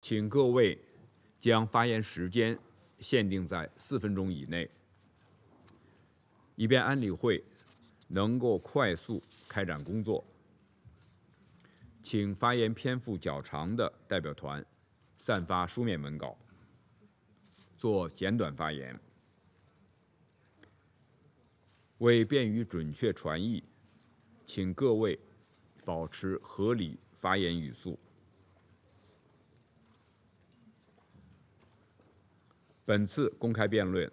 请各位将发言时间限定在四分钟以内，以便安理会能够快速开展工作。请发言篇幅较长的代表团散发书面文稿，做简短发言。为便于准确传译，请各位保持合理发言语速。本次公开辩论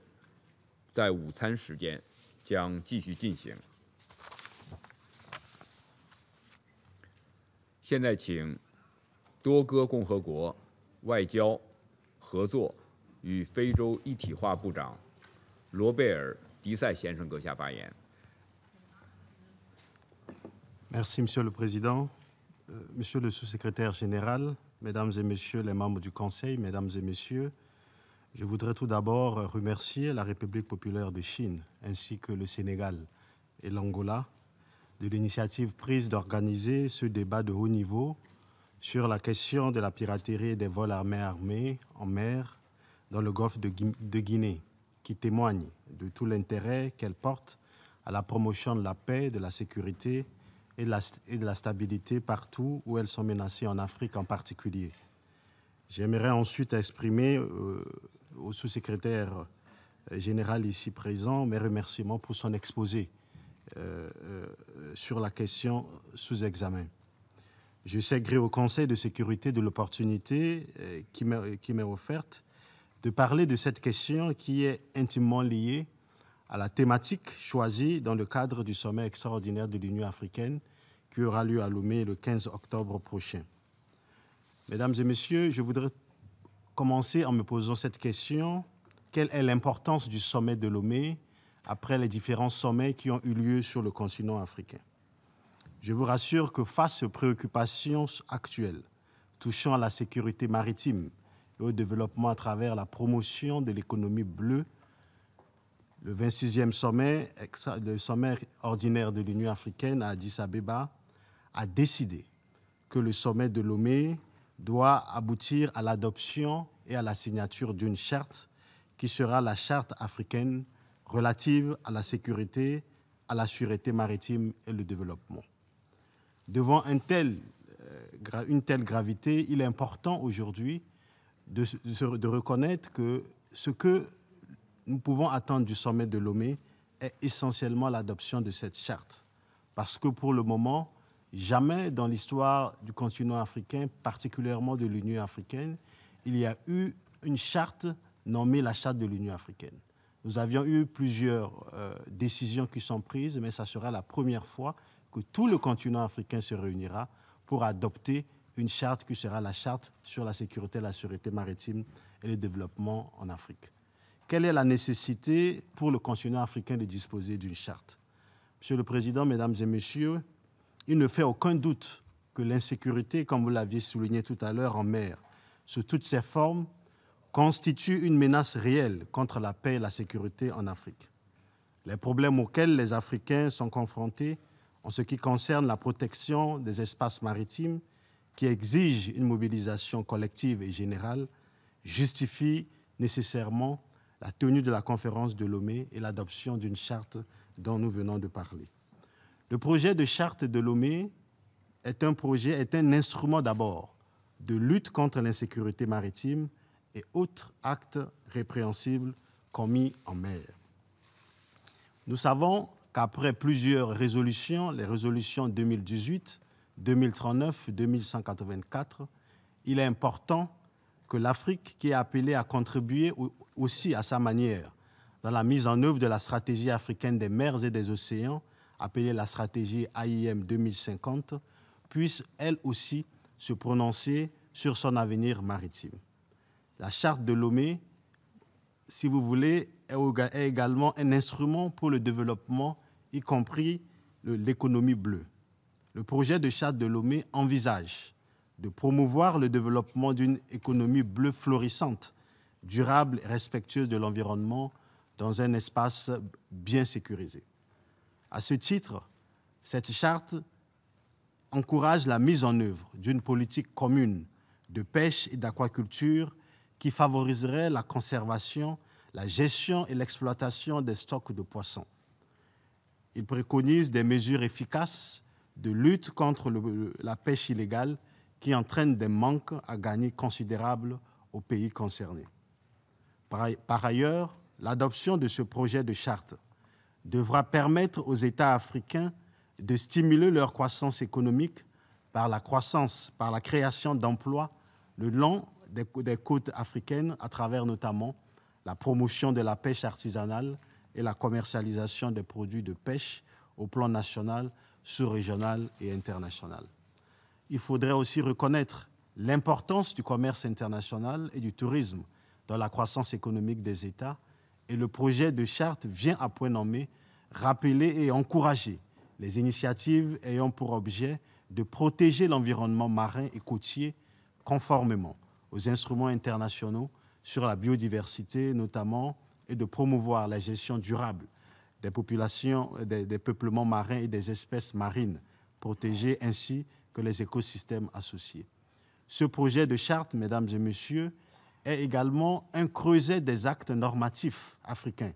在午餐时间将继续进行。现在请多哥共和国外交合作与非洲一体化部长罗贝尔·迪塞先生阁下发言。Merci, Monsieur le Président, Monsieur le Sous-secrétaire général, Mesdames et Messieurs les membres du Conseil, Mesdames et Messieurs. Je voudrais tout d'abord remercier la République populaire de Chine ainsi que le Sénégal et l'Angola de l'initiative prise d'organiser ce débat de haut niveau sur la question de la piraterie et des vols armés en mer dans le golfe de, Guinée, qui témoigne de tout l'intérêt qu'elle porte à la promotion de la paix, de la sécurité et de la, stabilité partout où elles sont menacées, en Afrique en particulier. J'aimerais ensuite exprimer euh, au sous-secrétaire euh, général ici présent mes remerciements pour son exposé euh, euh, sur la question sous examen. Je sais gré au Conseil de sécurité de l'opportunité qui m'est offerte de parler de cette question qui est intimement liée à la thématique choisie dans le cadre du sommet extraordinaire de l'Union africaine qui aura lieu à Lomé le 15 octobre prochain. Mesdames et messieurs, je voudrais commencer en me posant cette question. Quelle est l'importance du sommet de Lomé après les différents sommets qui ont eu lieu sur le continent africain Je vous rassure que face aux préoccupations actuelles touchant à la sécurité maritime et au développement à travers la promotion de l'économie bleue, le 26e sommet, le sommet ordinaire de l'Union africaine à Addis Abeba, a décidé que le sommet de Lomé doit aboutir à l'adoption et à la signature d'une charte qui sera la charte africaine relative à la sécurité, à la sûreté maritime et le développement. Devant euh, une telle gravité, il est important aujourd'hui de, reconnaître que ce que nous pouvons attendre du sommet de Lomé est essentiellement l'adoption de cette charte. Parce que pour le moment, Jamais dans l'histoire du continent africain, particulièrement de l'Union africaine, il y a eu une charte nommée la charte de l'Union africaine. Nous avions eu plusieurs euh, décisions qui sont prises, mais ça sera la première fois que tout le continent africain se réunira pour adopter une charte qui sera la charte sur la sécurité, la sûreté maritime et le développement en Afrique. Quelle est la nécessité pour le continent africain de disposer d'une charte Monsieur le Président, Mesdames et Messieurs, il ne fait aucun doute que l'insécurité, comme vous l'aviez souligné tout à l'heure en mer, sous toutes ses formes, constitue une menace réelle contre la paix et la sécurité en Afrique. Les problèmes auxquels les Africains sont confrontés en ce qui concerne la protection des espaces maritimes, qui exigent une mobilisation collective et générale, justifient nécessairement la tenue de la conférence de Lomé et l'adoption d'une charte dont nous venons de parler. Le projet de charte de Lomé est un projet, est un instrument d'abord de lutte contre l'insécurité maritime et autres actes répréhensibles commis en mer. Nous savons qu'après plusieurs résolutions, les résolutions 2018, 2039, 2184, il est important que l'Afrique, qui est appelée à contribuer aussi à sa manière dans la mise en œuvre de la stratégie africaine des mers et des océans, appelée la stratégie AIM 2050, puisse elle aussi se prononcer sur son avenir maritime. La charte de Lomé, si vous voulez, est également un instrument pour le développement, y compris l'économie bleue. Le projet de charte de Lomé envisage de promouvoir le développement d'une économie bleue florissante, durable et respectueuse de l'environnement dans un espace bien sécurisé. À ce titre, cette charte encourage la mise en œuvre d'une politique commune de pêche et d'aquaculture qui favoriserait la conservation, la gestion et l'exploitation des stocks de poissons. Il préconise des mesures efficaces de lutte contre la pêche illégale qui entraîne des manques à gagner considérables aux pays concernés. par ailleurs, l'adoption de ce projet de charte devra permettre aux États africains de stimuler leur croissance économique par la croissance, par la création d'emplois le long des, des côtes africaines à travers notamment la promotion de la pêche artisanale et la commercialisation des produits de pêche au plan national, sous-régional et international. Il faudrait aussi reconnaître l'importance du commerce international et du tourisme dans la croissance économique des États et le projet de charte vient à point nommé rappeler et encourager les initiatives ayant pour objet de protéger l'environnement marin et côtier conformément aux instruments internationaux sur la biodiversité notamment et de promouvoir la gestion durable des populations, des, peuplements marins et des espèces marines protégées ainsi que les écosystèmes associés. Ce projet de charte, mesdames et messieurs, est également un creuset des actes normatifs africain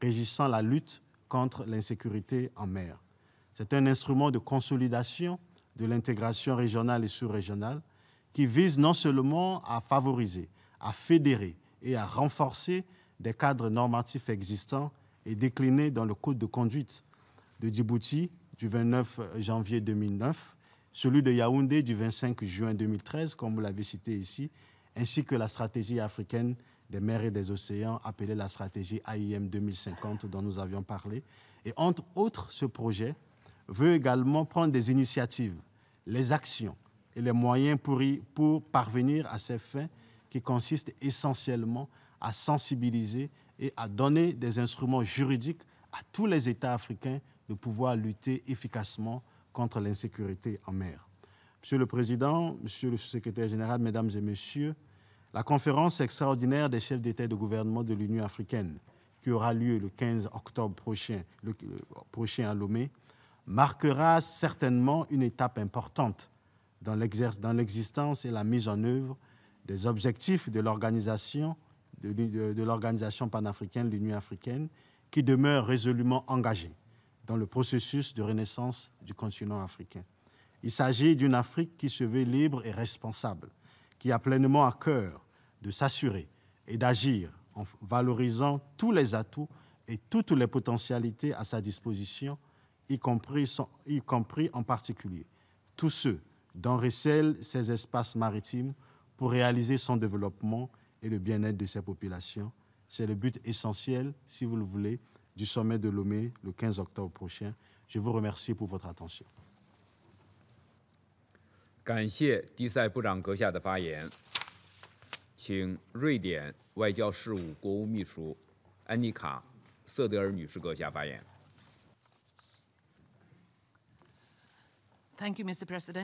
régissant la lutte contre l'insécurité en mer. C'est un instrument de consolidation de l'intégration régionale et sous-régionale qui vise non seulement à favoriser, à fédérer et à renforcer des cadres normatifs existants et déclinés dans le Code de conduite de Djibouti du 29 janvier 2009, celui de Yaoundé du 25 juin 2013, comme vous l'avez cité ici, ainsi que la stratégie africaine des mers et des océans, appelée la stratégie AIM 2050 dont nous avions parlé. Et entre autres, ce projet veut également prendre des initiatives, les actions et les moyens pour, pour parvenir à ces fins qui consistent essentiellement à sensibiliser et à donner des instruments juridiques à tous les États africains de pouvoir lutter efficacement contre l'insécurité en mer. Monsieur le Président, Monsieur le Secrétaire général, Mesdames et Messieurs, la conférence extraordinaire des chefs d'État et de gouvernement de l'Union africaine, qui aura lieu le 15 octobre euh, prochain, à Lomé, marquera certainement une étape importante dans l'existence et la mise en œuvre des objectifs de l'organisation de, de, l'organisation panafricaine, l'Union africaine, qui demeure résolument engagée dans le processus de renaissance du continent africain. Il s'agit d'une Afrique qui se veut libre et responsable, qui a pleinement à cœur de s'assurer et d'agir en valorisant tous les atouts et toutes les potentialités à sa disposition, y compris, y compris en particulier tous ceux dont recèlent ces espaces maritimes pour réaliser son développement et le bien-être de ses populations. C'est le but essentiel, si vous le voulez, du sommet de Lomé le 15 octobre prochain. Je vous remercie pour votre attention. 感谢迪塞部长阁下的发言，请瑞典外交事务国务秘书安妮卡·瑟德尔女士阁下发言。Thank you, Mr. President.